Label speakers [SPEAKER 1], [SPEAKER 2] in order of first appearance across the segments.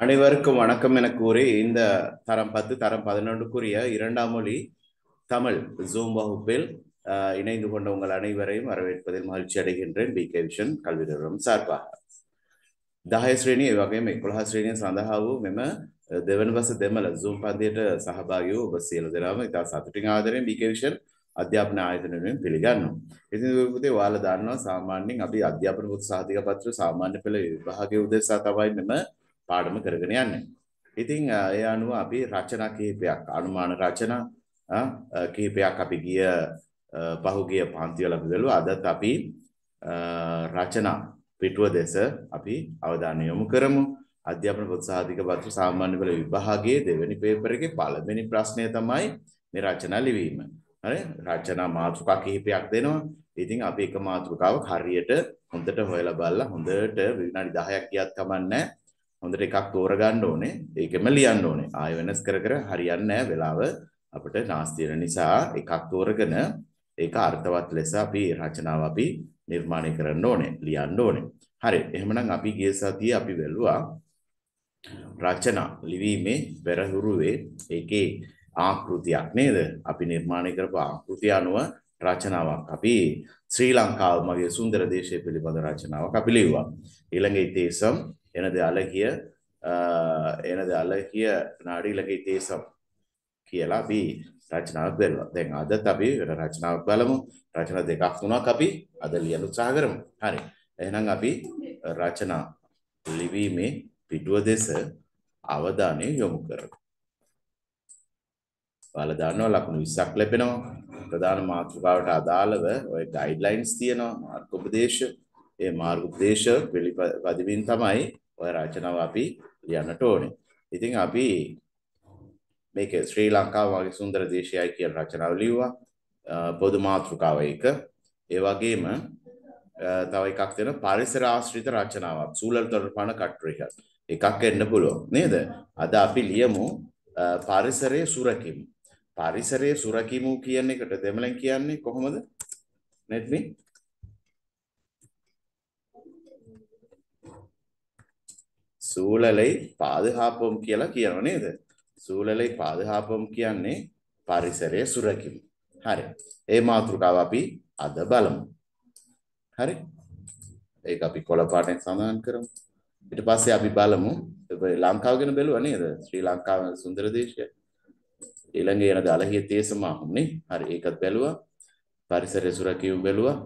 [SPEAKER 1] அனைவருக்கும் வணக்கம் என கூறி இந்த தரம் பத்து தரம் பதினொன்றுக்குரிய இரண்டாம் மொழி தமிழ் ஜூம் வகுப்பில் இணைந்து கொண்ட உங்கள் அனைவரையும் வரவேற்பதில் மகிழ்ச்சி அடைகின்றேன் பி கே விஷன் கல்வி நிறுவனம் சார்பாக දාහස්ශ්‍රණය වගේම එකොළහ ශ්‍රීණය සඳහා වූ මෙම දෙවන වස දෙමල සූම් පන්දියට සහභාගය ඔබ සියල දෙනාම ඉතා සතුටින් ආදරයෙන් බිකවිෂන් අධ්‍යාපන ආයතනයෙන් පිළිගන්න. ඉතින් පුතේ ඔයාලා දන්නවා සාමාන්‍යයෙන් අපි අධ්‍යාපන පොත් සහතික පත්‍ර සාමාන්‍ය පෙළ විභාගයේ උදෙසා තමයි මෙම පාඩම කරගෙන යන්නේ. ඉතින් ඒ අනුව අපි රචනා කීපයක් අනුමාන රචනා කීපයක් අපි ගිය පහුගිය පන්ති වල බෙදලා අදත් අපි රචනා පිටුව දෙස අපි අවධානය යොමු කරමු. අධ්‍යාපන පොත් සාධික පත්‍ර සාමාන්‍ය පෙළ විභාගයේ දෙවෙනි පේපර් එකේ පළවෙනි ප්‍රශ්නය තමයි මේ රචනා ලිවීම. හරි රචනා මාතෘකා කිහිපයක් දෙනවා. ඉතින් අපි එක මාතෘකාවක් හරියට හොඳට හොයලා බලලා හොඳට විනාඩි 10ක් ගියත් කමන්නේ නැහැ. හොඳට එකක් තෝරගන්න ඕනේ. ඒකෙම ලියන්න ඕනේ. ආය වෙනස් කර කර හරියන්නේ වෙලාව අපිට නාස්ති නිසා එකක් තෝරගෙන ඒක අර්ථවත් ලෙස අපි රචනාව අපි නිර්මාණය කරන්න ඕනේ. ලියන්න ඕනේ. හරි. එහෙමනම් අපි ගිය සතියේ අපි වැළුවා රචනා ලිවීමේ පෙරහුරුවේ ඒකේ ආකෘතියක් නේද? අපි නිර්මාණය කරපු ආකෘතිය අනුව රචනාවක් අපි ශ්‍රී ලංකාව මගේ සුන්දර දේශය පිළිබඳ රචනාවක් අපි ලිව්වා. ඊළඟ ඉතේසම් எனது அழகிய எனது அழகிய நாடிலகை தேசம் කියලා අපි රචනාවක් බලනවා. දැන් අදත් අපි වෙන රචනාවක් බලමු. රචනා දෙකක් තුනක් අපි අද ලියන්න උත්සාහ කරමු. හරි. එහෙනම් අපි රචනා ලිවීමේ පිටුව දෙස අවධානය යොමු කරමු. ඔයාලා දන්නවා ලකුණු 20ක් ලැබෙනවා. ප්‍රධාන මාතෘකාවට අදාළව ওই ගයිඩ්ලයින්ස් තියෙනවා. මාර්ග උපදේශ. ඒ මාර්ග උපදේශ පිළිපදින් තමයි ඔය රචනාව අපි ලියන්නට ඕනේ. ඉතින් අපි මේක ශ්‍රී ලංකාව වගේ සුන්දර දේශයයි කියන රචනාව ලිව්වා. පොදු මාතෘකාව එක. ඒ වගේම තව එකක් තියෙන පරිසර ආශ්‍රිත රචනාවක්. සූලල් දොරපණ කට්ටරික. එකක් එන්න පුළුවන් නේද? අද අපි ලියමු පරිසරයේ සුරකිමු. පරිසරයේ සුරකිමු කියන එකට දෙමළෙන් කියන්නේ කොහොමද? නැත්නම් සූලලයි පාදහාපොම් කියලා කියනව නේද? සූලලයි පාදහාපොම් කියන්නේ පරිසරය සුරකිමු. හරි. ඒ මාතෘකාව අපි අද බලමු. හරි. ඒක අපි කොළපාටෙන් සඳහන් කරමු. ඊට පස්සේ අපි බලමු ලංකාව ගැන බැලුවා නේද? ශ්‍රී ලංකාව සුන්දර දේශය. ඊළඟ යන දලහිය තේසමාහුනේ. හරි ඒකත් බැලුවා. පරිසරය සුරකිමු බැලුවා.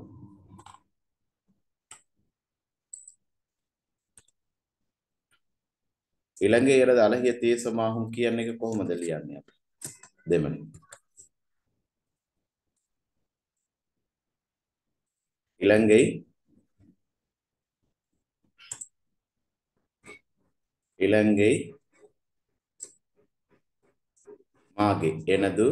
[SPEAKER 2] ඉලංගේ ඉරද අලහිය
[SPEAKER 1] තේසමාහුම් කියන එක කොහොමද ලියන්නේ අපි? දෙමළෙන්. ඉලංගේ இலங்கை மாகே எனது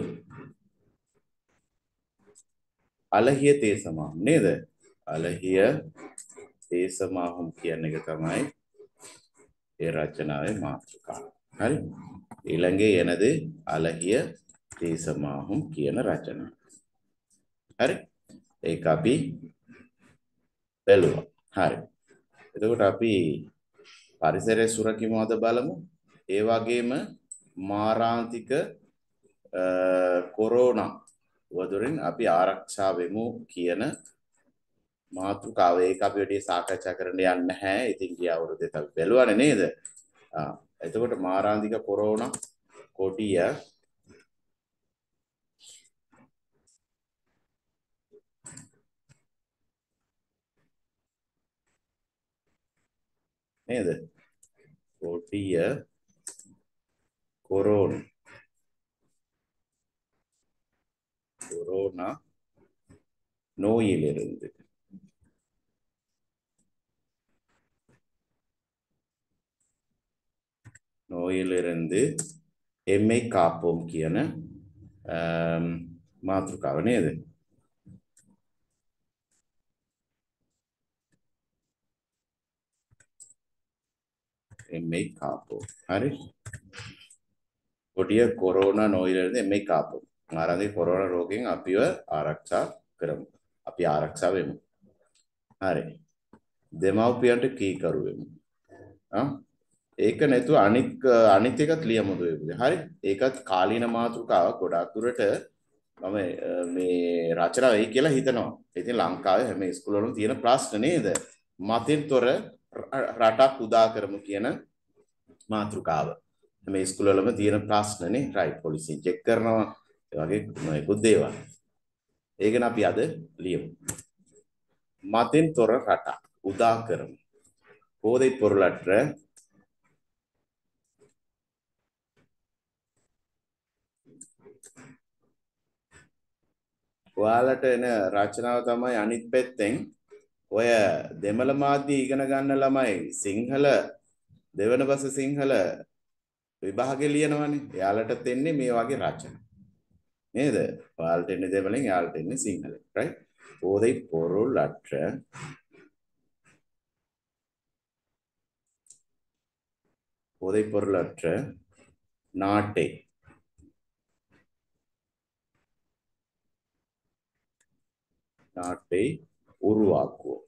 [SPEAKER 1] அழகிய தேசமாகும் නේද? අලහිය තේසමාහුම් කියන එක තමයි ඒ රචනාවේ මාතෘකාව. හරි. ඊළඟේ යනදේ අලහිය තේසමාහුම් කියන රචනාව. හරි. ඒක අපි බැලුවා. හරි. එතකොට අපි පරිසරය සුරකිමවද බලමු. ඒ වගේම මාරාන්තික කොරෝනා වදුරින් අපි ආරක්ෂා වෙමු කියන මාතෘකාව ඒක අපි වැඩි සාකච්ඡා කරන්න යන්නේ නැහැ. ඉතින් ගිය අවුරුද්දේත් අපි බැලුවානේ නේද? ආ එතකොට මාරාන්තික කොරෝනා කොටිය නේද? කොටිය කොරෝනා கொரோனா நோயிலிருந்து நோயிலிருந்து எம்மை காப்போம் කියන මාතෘකාව නේද? එම්මයි කාපෝ හරි කොටිය කොරෝනා නෝයිලද එම්මයි කාපෝ ආරාධේ කොරෝනා රෝගයෙන් අපිව ආරක්ෂා කරමු අපි ආරක්ෂා වෙමු හරි දෙමව්පියන්ට කී කරුවෙමු ආ ඒක නැතුව අනික් අනිත් එකත් ලියමුදු වේපුද හරි ඒකත් කාලීන මාතෘකාවක් ගොඩක් දුරට මම මේ රචනා වෙයි කියලා හිතනවා ඉතින් ලංකාවේ හැම ස්කූල් වලම තියෙන ප්‍රශ්න නේද මතින් තොර රටක් උදා කරමු කියන මාතෘකාව හැම ස්කූල් වලම තියෙන ප්‍රශ්නනේ රයිට් පොලිසියෙන් චෙක් කරනවා ඒ වගේ නොයෙකුත් දේවල් ඒ ගැන අපි අද ලියමු මතින් තොර රටක් උදා කරමු போதைப் பொருளற்ற ඔයාලට එන රචනාව තමයි අනිත් පැත්තෙන් ඔය දෙමළ මාධ්‍ය ඉගෙන ගන්න ළමයි සිංහල දෙවන බස සිංහල විභාගේ ලියනවනේ. එයාලට දෙන්නේ මේ වගේ රචන. නේද? ඔයාලට එන්නේ දෙමළෙන්, එයාලට එන්නේ සිංහලෙන්. right? போதை பொருள் அற்ற போதைப் பொருள் அற்ற நாட்டை නාට්‍යයේ උරුවාකුව.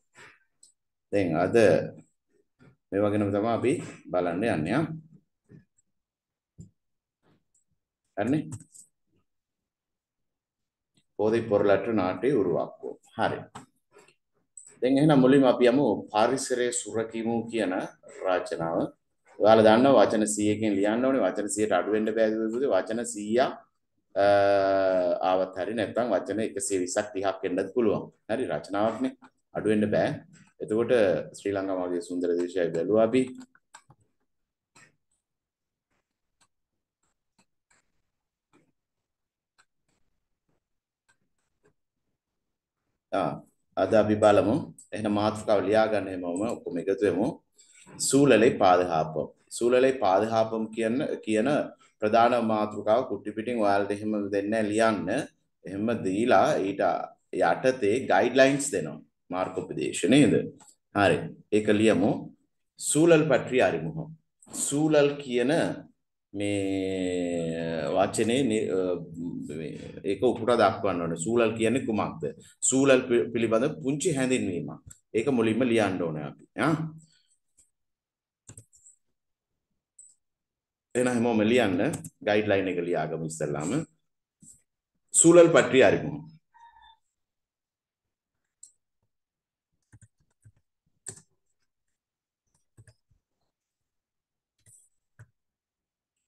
[SPEAKER 1] දැන් අද මේ වගේනම තමයි අපි බලන්න යන්නේ ආ. හරිනේ? පොදි පොරලට නාට්‍යයේ උරුවාකුව. හරි. දැන් එහෙනම් මුලින්ම අපි යමු පරිසරයේ සුරකිමු කියන රචනාව. ඔයාලා දන්නවා වචන 100කින් ලියන්න ඕනේ වචන 100ට අඩු වෙන්න බෑ දුවේ වචන 100ක් ආවත් හරි නැත්නම් වචන 120ක් 30ක් වෙන්නත් පුළුවන්. හරි රචනාවක්නේ අඩු වෙන්න බෑ. එතකොට ශ්‍රී ලංකාව වගේ සුන්දර දේශයයි බැලුවා අපි. ආ අද අපි බලමු. එහෙනම් මාතෘකාව ලියාගන්න හැමෝම ඔක්කොම එකතු වෙමු. සූලලේ පාදහාපම්. සූලලේ පාදහාපම් කියන කියන ප්‍රධාන මාතෘකාව කුට්ටි පිටින් ඔයාලට එහෙම දෙන්න ලියන්න එහෙම දීලා ඊට යටතේ ගයිඩ්ලයින්ස් දෙනවා මාර්ග උපදේශ නේද? හරි. ඒක ලියමු. සූලල් පත්‍රි අරිමුහ. සූලල් කියන මේ වචනේ ඒක උපුටා දක්වන්න ඕනේ. සූලල් කියන්නේ කුමක්ද? සූලල් පිළිබඳ පුංචි හැඳින්වීමක්. ඒක මුලින්ම ලියන්න ඕනේ අපි. එහෙනම් හැමෝම ලියන්න ගයිඩ්ලයින් එක ලියාගමු ඉස්සෙල්ලාම. සූලල් පට්ටි ආරිමු.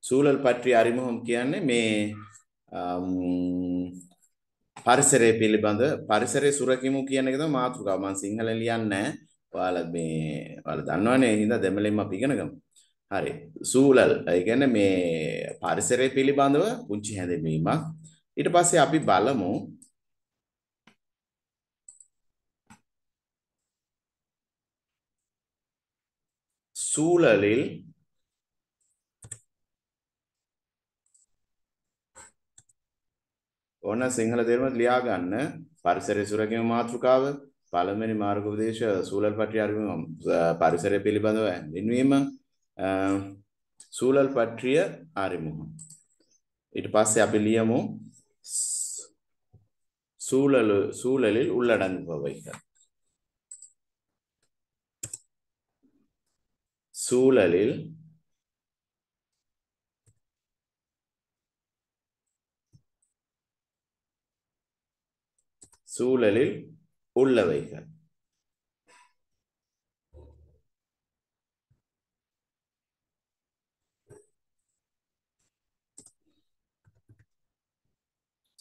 [SPEAKER 1] සූලල් පට්ටි ආරිමුම් කියන්නේ මේ පරිසරය පිළිබඳ පරිසරය සුරකිමු කියන එක තමයි මාතෘකාව. මම සිංහලෙන් ලියන්නේ නැහැ. ඔයාලා මේ ඔයාලා දන්නවනේ හින්දා දෙමළෙන් අපි ඉගෙන ගමු. හරි. සූලල්. ඒ කියන්නේ මේ පරිසරය පිළිබඳව පුංචි හැඳින්වීමක්. ඊට පස්සේ අපි බලමු
[SPEAKER 2] සූලලිල්
[SPEAKER 1] ඔන්න සිංහල තේරුම ලියා ගන්න පරිසරය සුරකිම මාතෘකාව පළවෙනි මාර්ගෝපදේශ සූලල් පටි අරුම පරිසරය පිළිබඳව හැඳින්වීම சூழல் பற்றிய அறிமுகம் இட்டு பாசே அபிலியமும் சூழல் சூழலில் உள்ளடங்குபவைகள் சூழலில் சூழலில் உள்ளவைகள்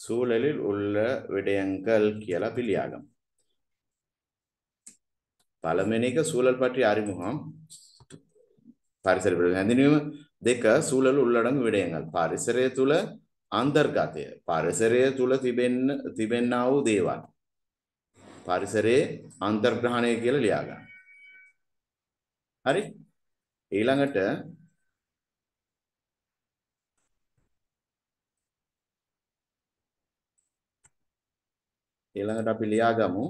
[SPEAKER 1] සූලලිල් උල්ල වෙඩයන්කල් කියලා පිළියාගම්. පළමෙන එක සූලල් පටි අරිමුහම් පරිසර පිළිබඳ හැඳින්වීම දෙක සූලල උල්ලඩඟු වෙඩයන්කල් පරිසරය තුල අන්තර්ගතය පරිසරය තුල තිබෙන්න තිබෙන්නා වූ දේවල් පරිසරයේ අන්තර්ග්‍රහණය කියලා ලියා ගන්න. හරි ඊළඟට ඊළඟට අපි ලියාගමු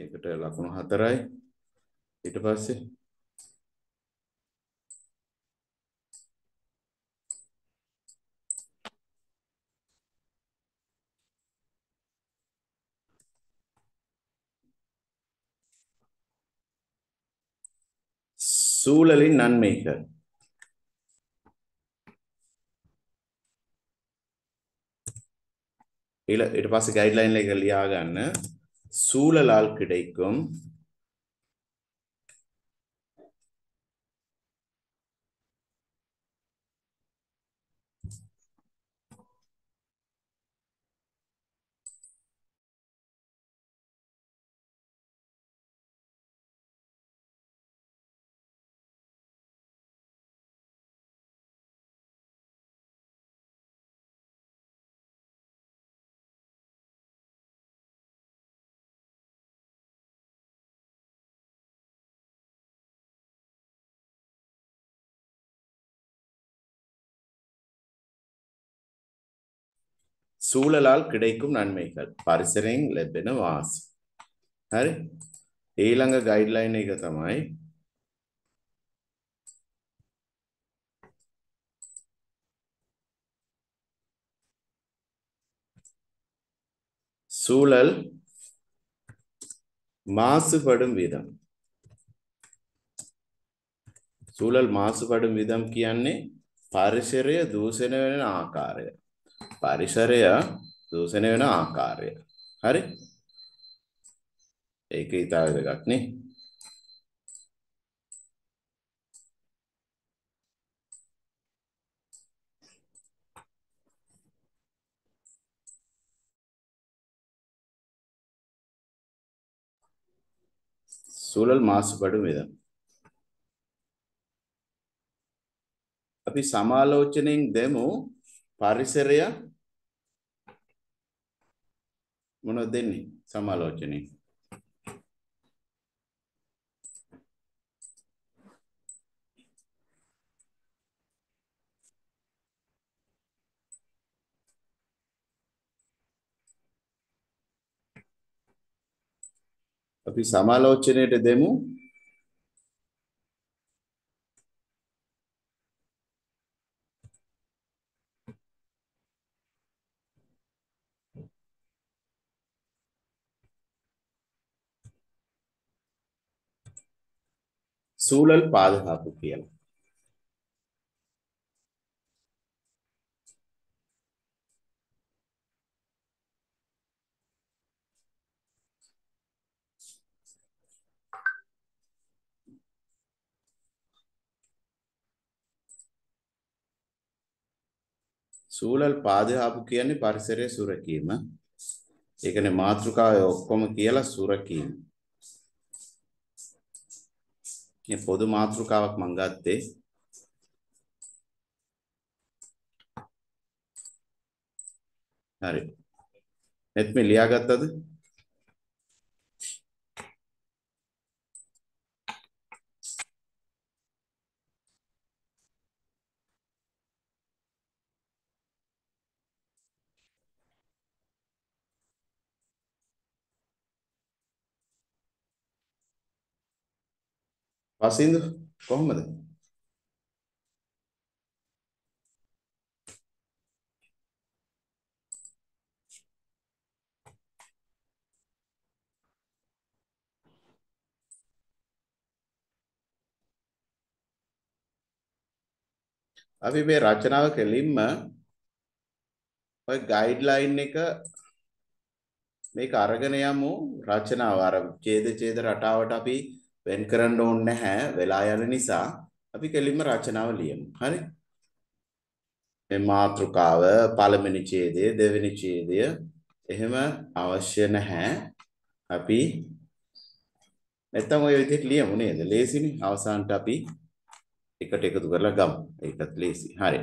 [SPEAKER 2] ඒකට ලකුණු 4යි
[SPEAKER 1] ඊට පස්සේ சூழலின் நன்மைகள் இட பாச கைட்லைன்கள் யாகன்னு சூழலால் கிடைக்கும்
[SPEAKER 2] சூழலால் கிடைக்கும் நன்மைகள் පරිසරයෙන් ලැබෙන වාසි. හරි? ඊළඟ
[SPEAKER 1] ගයිඩ්ලයින් එක තමයි சூழல் மாசுபடும் விதம் සූழල් මාසු පඩු විදම් කියන්නේ පරිසරය දූෂණය වෙන ආකාරය. පරිසරය දූෂණය වෙන ආකාරය. හරි? ඒක ඊටා වැදගත් නේ.
[SPEAKER 2] சூழல் மாசுபடும் விதம்
[SPEAKER 1] අපි සමාලෝචනයෙන් දෙමු පරිසරය මොනවද දෙන්නේ සමාලෝචනයේ අපි සමාලෝචනයට දෙමු சூழல் பாதுகாப்பு புயல் සූලල් පාදහාපු කියන්නේ පරිසරය සුරකීම. ඒකනේ මාතෘකාවේ ඔක්කොම කියලා සුරකීම. මේ පොදු මාතෘකාවක් මම ගත්තේ. හරි. එත් මේ ලියාගත්තද?
[SPEAKER 2] වසින්දු කොහොමද?
[SPEAKER 1] අපි මේ රචනාව කෙලින්ම ඔය ගයිඩ්ලයින් එක මේක අරගෙන යමු රචනාව අර ඡේද ඡේද රටාවට අපි වෙන් කරන්න ඕනේ නැහැ වෙලා යන නිසා අපි කෙලින්ම රචනාව ලියමු. හරි? මේ මාතෘකාව පළවෙනි ඡේදය දෙවෙනි ඡේදය එහෙම අවශ්‍ය නැහැ. අපි නැත්තම් ওই විදිහට ලියමු නේද? ලේසිනේ. අවසානට අපි එකට එකතු කරලා ගමු. ඒකත් ලේසි. හරි.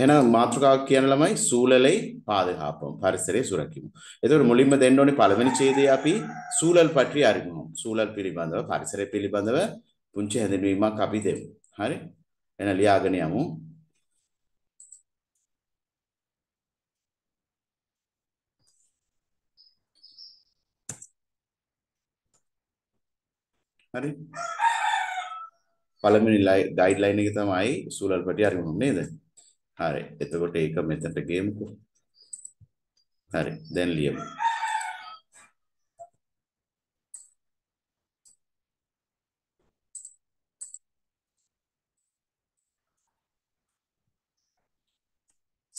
[SPEAKER 1] එහෙනම් මාතෘකාවක් කියන ළමයි සූලලයි පාදකාපම් පරිසරයේ සුරකිමු. එතකොට මුලින්ම දෙන්න ඕනේ පළවෙනි ඡේදයේ අපි සූලල් පටි අරිමු. සූලල් පිළිබඳව පරිසරය පිළිබඳව පුංචි හැඳින්වීමක් අපි දෙමු. හරි? එහෙනම් ලියාගෙන යමු. හරි? පළවෙනි ගයිඩ්ලයින් එක තමයි සූලල් පටි අරිමු නේද? හරි. එතකොට ඒක මෙතනට ගේමුකෝ. හරි. දැන් ලියමු.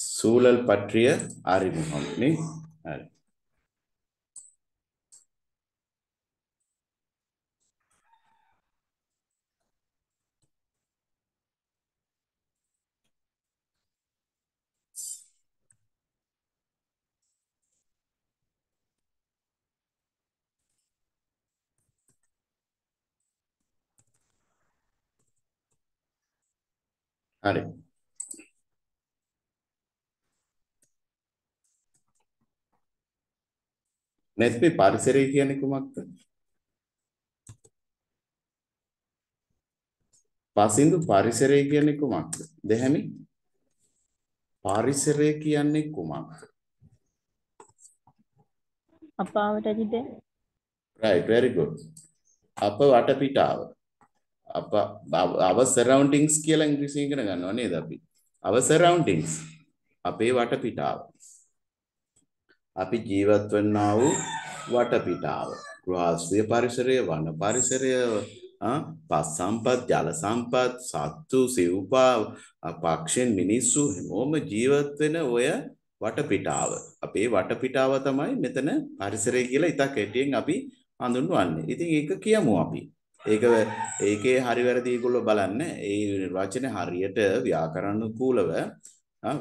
[SPEAKER 1] සූලල් පට්‍රිය ආරිමුහම් නේ? හරි. හරි නැත්නම් පරිසරය කියන්නේ කුමක්ද? පසින්දු පරිසරය කියන්නේ කුමක්ද? දෙහැමි පරිසරය කියන්නේ කුමක්? අපාවටද? right very good. අප වටපිටාව. අප our surroundings කියලා ඉංග්‍රීසියෙන් ඉගෙන ගන්නවා නේද අපි our surroundings අපේ වටපිටාව අපි ජීවත් වන්නා වූ වටපිටාව ගෘහාශ්‍රය පරිසරය වන පරිසරය පස් සම්පත් ජල සම්පත් සත්තු සිව්පා පක්ෂෙන් මිනිස්සු හැමෝම ජීවත් වෙන ඔය වටපිටාව අපේ වටපිටාව තමයි මෙතන පරිසරය කියලා ඉතා කෙටියෙන් අපි හඳුන්වන්නේ. ඉතින් ඒක කියමු අපි. ඒක ඒකේ හරි වැරදි ඒගොල්ලෝ බලන්නේ. ඒ වචන හරියට ව්‍යාකරණානුකූලව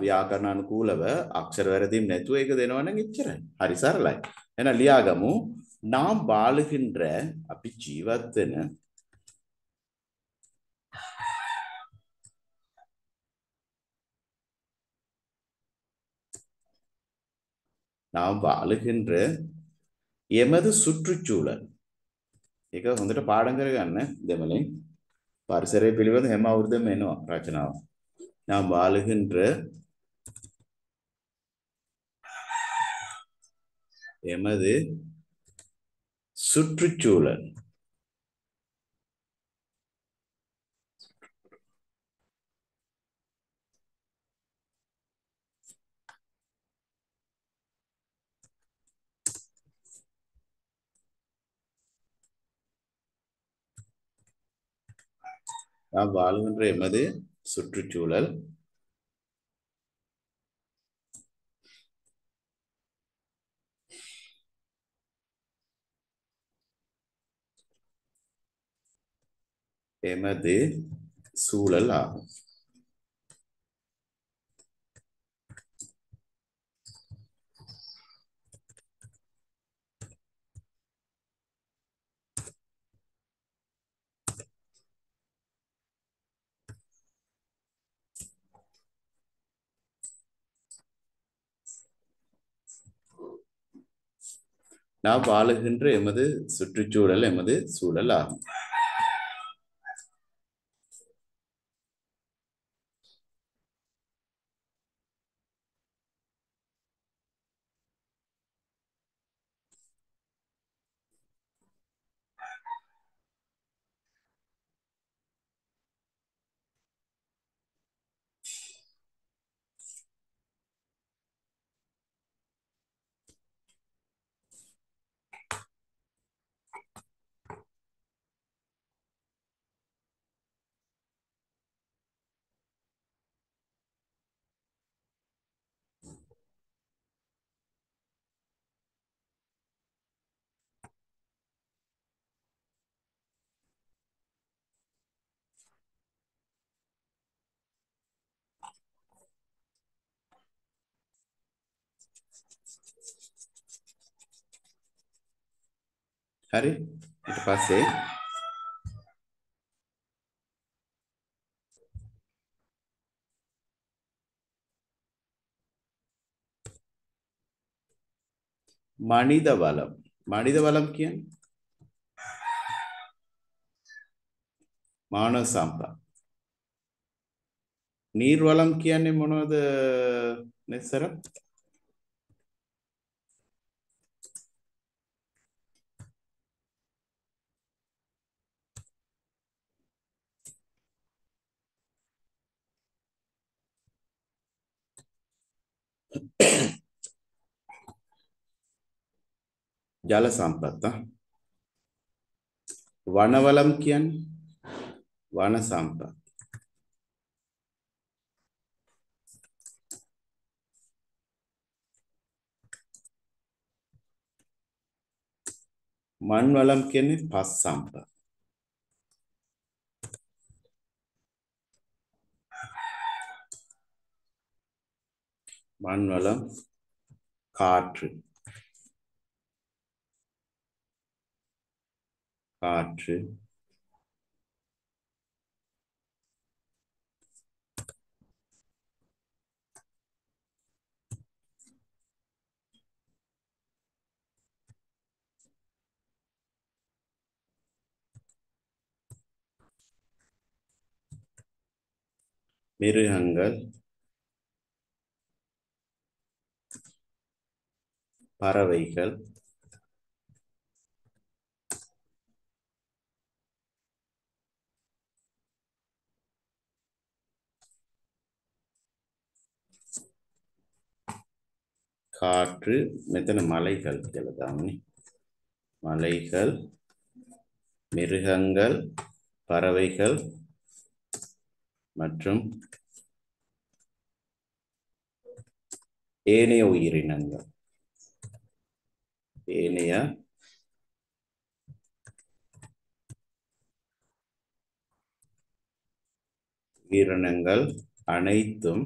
[SPEAKER 1] ව්‍යාකරණානුකූලව අක්ෂර වැරදීම් නැතුව ඒක දෙනවනම් එච්චරයි. හරි සරලයි. එහෙනම් ලියාගමු. நாம் வாழுகின்ற අපි ජීවත්
[SPEAKER 2] වෙන நாம்
[SPEAKER 1] வாழுகின்ற எமது சுற்றுச்சூழல் ඒක හොඳට පාඩම් කරගන්න දෙමළෙන්. පරිසරය පිළිබඳ හැම අවුරුද්දම එනවා රචනාව. நாம் வாழுகின்ற எமது சுற்றுச்சூழல் நாம் வாழ்கின்ற எமது சுற்றுச்சூழல் எமது சூழல் ஆகும் நாம் வாழுகின்ற எமது சுற்றுச்சூழல் எமது சூழல் ஆகும்
[SPEAKER 2] හරි ඊට පස්සේ
[SPEAKER 1] මනිද වලම් මනිද වලම් කියන්නේ මානව සම්පත් නීර් වලම් කියන්නේ මොනවද නෙස්සර ජල සම්පත් වනවලම් කියන්නේ වන සම්පත් මන් වලම් කියන්නේ පස් සම්පත් මන් වලම් කාට්‍රි
[SPEAKER 2] காற்று மிருகங்கள் பறவைகள் காற்று மெத்தன
[SPEAKER 1] மலைகள் எழுதாமணி மலைகள் மிருகங்கள் பறவைகள் மற்றும்
[SPEAKER 2] ஏனைய உயிரினங்கள் ஏனைய
[SPEAKER 1] உயிரினங்கள் அனைத்தும்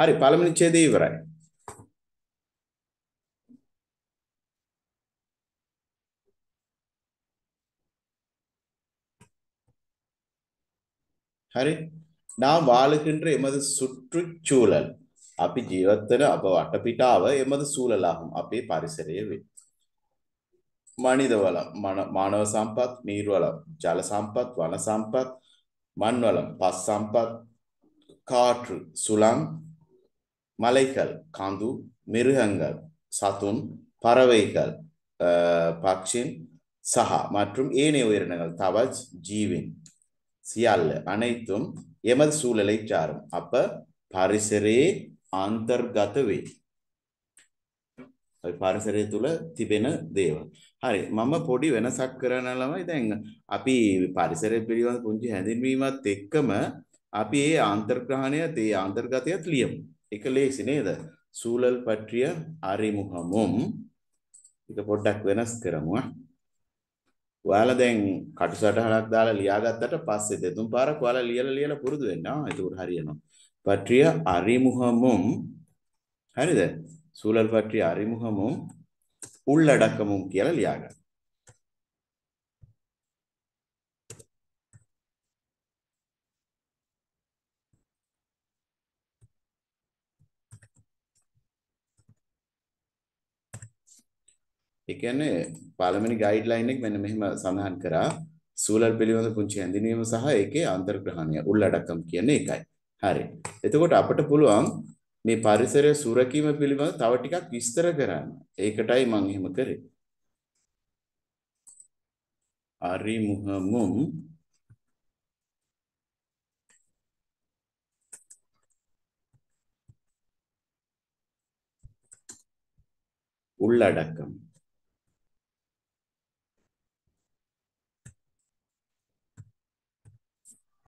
[SPEAKER 2] හරි පළවෙනි ඡේදය ඉවරයි.
[SPEAKER 1] හරි நாம் வாழுகின்ற எமது சுற்றுச்சூழல் අපි ජීවත්වන අප වටපිටාව එමද සූලලාහුම් අපේ පරිසරය වේ. මනිදවල මානව සම්පත් නීර්වලම් ජල සම්පත් වන සම්පත් මන්වලම් පස් සම්පත් කාටු සුලම් மலைகள் காந்து மிருகங்கள் சத்துன் பறவைகள் பாக்ஷின் சஹா மற்றும் ஏனைய உயிரினங்கள் தவஜ் ஜீவின் சியால் அனைத்தும் எமது சூழலை சாரும் அப்ப பரிசரே අන්තර්ගතවේ. පරිසරය තුළ තිබෙන දේවල්. හරි මම පොඩි වෙනසක් කරන ළමයි දැන් අපි පරිසරය පිළිබඳ පුංචි හැඳින්වීමත් එක්කම අපි ඒ අන්තර්ග්‍රහණයත් ඒ අන්තර්ගතයත් ලියමු. එක ලේසි නේද? සූලල් පට්‍රිය අරිමුහමුම් එක පොඩ්ඩක් වෙනස් කරමු. ඔයාලා දැන් කටුසටහනක් දාලා ලියාගත්තට පස්සේ දෙතුන් පාරක් ඔයාලා ලියලා ලියලා පුරුදු වෙන්න. ඒක හරියනවා. පට්‍රිය අරිමුහමුම් හරිද? සූලල් පට්‍රිය අරිමුහමුම් උල්ලඩකමුම් කියලා ලියාගන්න. ඒ කියන්නේ පාර්ලිමේන්තු ගයිඩ්ලයින් එක මෙන්න මෙහෙම සඳහන් කරා සූලර් පිළිබඳ පුංචි හැඳින්වීම සහ ඒකේ අන්තර්ග්‍රහණය උල්ලඩකම් කියන්නේ ඒකයි. හරි. එතකොට අපිට පුළුවන් මේ පරිසරය සුරකීම පිළිබඳ තව ටිකක් විස්තර කරන්න. ඒකටයි මම එහෙම කරේ. அறிமுகமும்
[SPEAKER 2] உள்ளடக்கம்